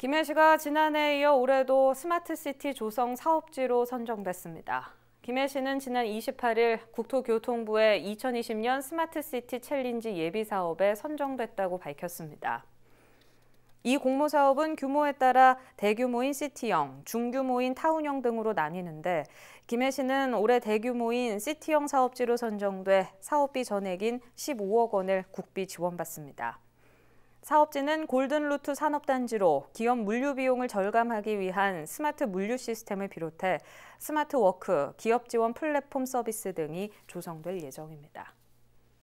김해시가 지난해에 이어 올해도 스마트시티 조성 사업지로 선정됐습니다. 김해시는 지난 28일 국토교통부의 2020년 스마트시티 챌린지 예비사업에 선정됐다고 밝혔습니다. 이 공모사업은 규모에 따라 대규모인 시티형, 중규모인 타운형 등으로 나뉘는데 김해시는 올해 대규모인 시티형 사업지로 선정돼 사업비 전액인 15억 원을 국비 지원받습니다. 사업지는 골든루트 산업단지로 기업 물류 비용을 절감하기 위한 스마트 물류 시스템을 비롯해 스마트 워크, 기업 지원 플랫폼 서비스 등이 조성될 예정입니다.